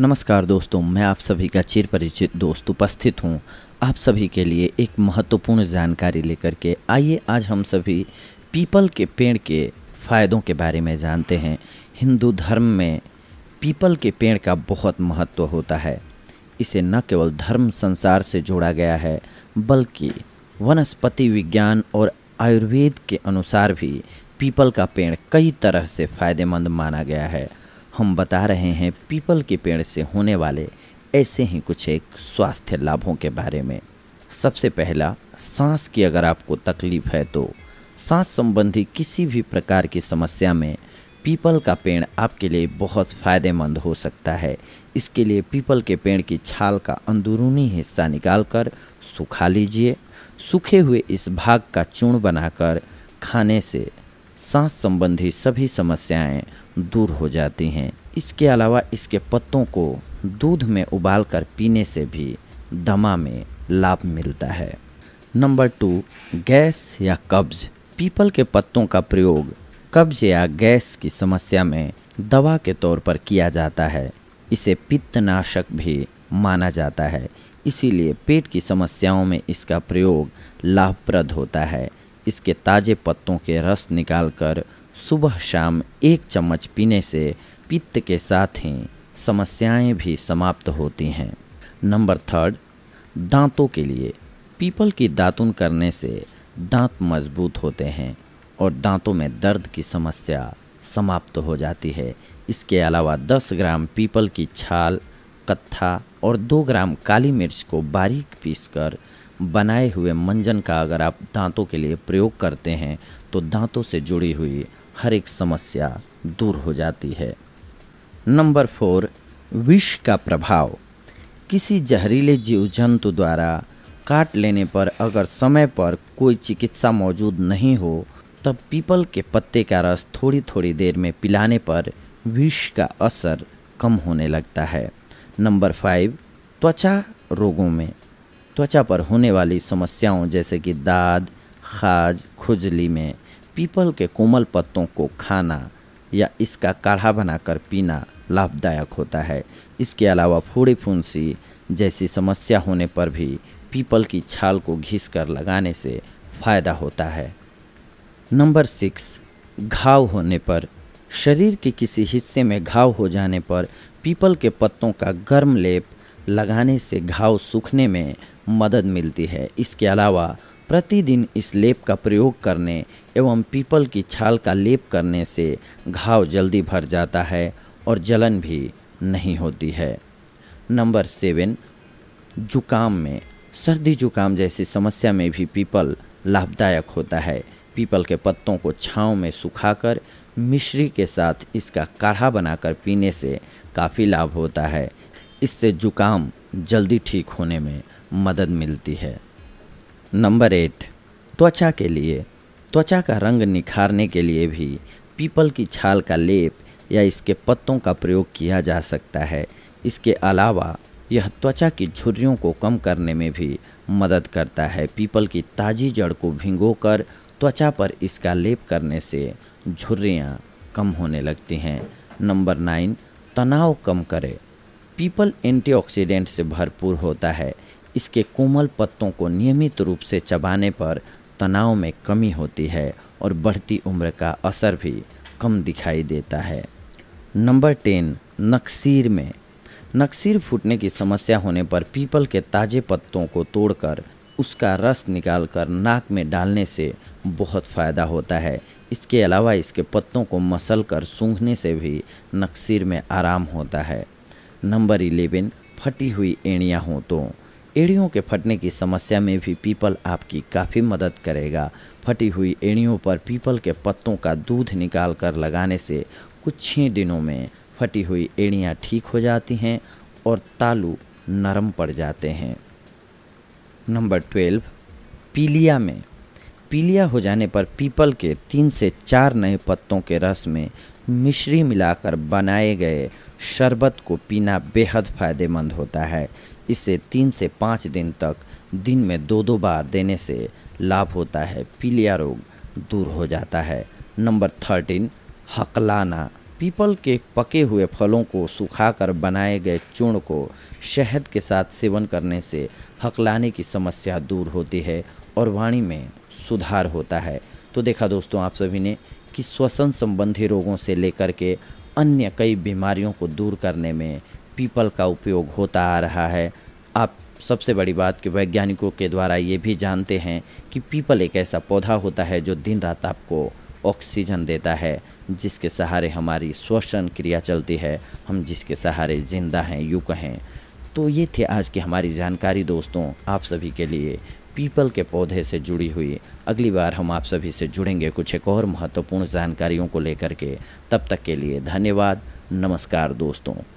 नमस्कार दोस्तों मैं आप सभी का चिर परिचित दोस्त उपस्थित हूँ आप सभी के लिए एक महत्वपूर्ण जानकारी लेकर के आइए आज हम सभी पीपल के पेड़ के फ़ायदों के बारे में जानते हैं हिंदू धर्म में पीपल के पेड़ का बहुत महत्व होता है इसे न केवल धर्म संसार से जोड़ा गया है बल्कि वनस्पति विज्ञान और आयुर्वेद के अनुसार भी पीपल का पेड़ कई तरह से फ़ायदेमंद माना गया है हम बता रहे हैं पीपल के पेड़ से होने वाले ऐसे ही कुछ एक स्वास्थ्य लाभों के बारे में सबसे पहला सांस की अगर आपको तकलीफ है तो सांस संबंधी किसी भी प्रकार की समस्या में पीपल का पेड़ आपके लिए बहुत फ़ायदेमंद हो सकता है इसके लिए पीपल के पेड़ की छाल का अंदरूनी हिस्सा निकालकर सुखा लीजिए सूखे हुए इस भाग का चूर्ण बनाकर खाने से सांस संबंधी सभी समस्याएं दूर हो जाती हैं इसके अलावा इसके पत्तों को दूध में उबाल कर पीने से भी दमा में लाभ मिलता है नंबर टू गैस या कब्ज पीपल के पत्तों का प्रयोग कब्ज या गैस की समस्या में दवा के तौर पर किया जाता है इसे पित्तनाशक भी माना जाता है इसीलिए पेट की समस्याओं में इसका प्रयोग लाभप्रद होता है इसके ताजे पत्तों के रस निकालकर सुबह शाम एक चम्मच पीने से पित्त के साथ ही समस्याएं भी समाप्त होती हैं नंबर थर्ड दांतों के लिए पीपल की दातुन करने से दांत मजबूत होते हैं और दांतों में दर्द की समस्या समाप्त हो जाती है इसके अलावा 10 ग्राम पीपल की छाल कत्था और 2 ग्राम काली मिर्च को बारीक पीसकर बनाए हुए मंजन का अगर आप दांतों के लिए प्रयोग करते हैं तो दांतों से जुड़ी हुई हर एक समस्या दूर हो जाती है नंबर फोर विष का प्रभाव किसी जहरीले जीव जंतु द्वारा काट लेने पर अगर समय पर कोई चिकित्सा मौजूद नहीं हो तब पीपल के पत्ते का रस थोड़ी थोड़ी देर में पिलाने पर विष का असर कम होने लगता है नंबर फाइव त्वचा रोगों में त्वचा पर होने वाली समस्याओं जैसे कि दाद खाज खुजली में पीपल के कोमल पत्तों को खाना या इसका काढ़ा बनाकर पीना लाभदायक होता है इसके अलावा फूड़ी फुंसी जैसी समस्या होने पर भी पीपल की छाल को घिस कर लगाने से फ़ायदा होता है नंबर सिक्स घाव होने पर शरीर के किसी हिस्से में घाव हो जाने पर पीपल के पत्तों का गर्म लेप लगाने से घाव सूखने में मदद मिलती है इसके अलावा प्रतिदिन इस लेप का प्रयोग करने एवं पीपल की छाल का लेप करने से घाव जल्दी भर जाता है और जलन भी नहीं होती है नंबर सेवन जुकाम में सर्दी जुकाम जैसी समस्या में भी पीपल लाभदायक होता है पीपल के पत्तों को छाँव में सुखाकर मिश्री के साथ इसका काढ़ा बनाकर पीने से काफ़ी लाभ होता है इससे जुकाम जल्दी ठीक होने में मदद मिलती है नंबर एट त्वचा के लिए त्वचा का रंग निखारने के लिए भी पीपल की छाल का लेप या इसके पत्तों का प्रयोग किया जा सकता है इसके अलावा यह त्वचा की झुर्रियों को कम करने में भी मदद करता है पीपल की ताज़ी जड़ को भिंगो कर त्वचा पर इसका लेप करने से झुर्रियाँ कम होने लगती हैं नंबर नाइन तनाव कम करे पीपल एंटीऑक्सीडेंट से भरपूर होता है इसके कोमल पत्तों को नियमित रूप से चबाने पर तनाव में कमी होती है और बढ़ती उम्र का असर भी कम दिखाई देता है नंबर टेन नक्सीर में नक्सीर फूटने की समस्या होने पर पीपल के ताजे पत्तों को तोड़कर उसका रस निकालकर नाक में डालने से बहुत फ़ायदा होता है इसके अलावा इसके पत्तों को मसल कर सूंघने से भी नक्सीर में आराम होता है नंबर इलेवन फटी हुई एड़ियाँ हो तो एड़ियों के फटने की समस्या में भी पीपल आपकी काफ़ी मदद करेगा फटी हुई एड़ियों पर पीपल के पत्तों का दूध निकाल कर लगाने से कुछ ही दिनों में फटी हुई एड़ियाँ ठीक हो जाती हैं और तालू नरम पड़ जाते हैं नंबर ट्वेल्व पीलिया में पीलिया हो जाने पर पीपल के तीन से चार नए पत्तों के रस में मिश्री मिलाकर बनाए गए शरबत को पीना बेहद फ़ायदेमंद होता है इसे तीन से पाँच दिन तक दिन में दो दो बार देने से लाभ होता है पीलिया रोग दूर हो जाता है नंबर थर्टीन हकलाना पीपल के पके हुए फलों को सुखाकर बनाए गए चूर्ण को शहद के साथ सेवन करने से हकलाने की समस्या दूर होती है और वाणी में सुधार होता है तो देखा दोस्तों आप सभी ने कि श्वसन संबंधी रोगों से लेकर के अन्य कई बीमारियों को दूर करने में पीपल का उपयोग होता आ रहा है आप सबसे बड़ी बात कि वैज्ञानिकों के द्वारा ये भी जानते हैं कि पीपल एक ऐसा पौधा होता है जो दिन रात आपको ऑक्सीजन देता है जिसके सहारे हमारी श्वसन क्रिया चलती है हम जिसके सहारे ज़िंदा हैं यूँ कहें तो ये थे आज की हमारी जानकारी दोस्तों आप सभी के लिए पीपल के पौधे से जुड़ी हुई अगली बार हम आप सभी से जुड़ेंगे कुछ एक और महत्वपूर्ण जानकारियों को लेकर के तब तक के लिए धन्यवाद नमस्कार दोस्तों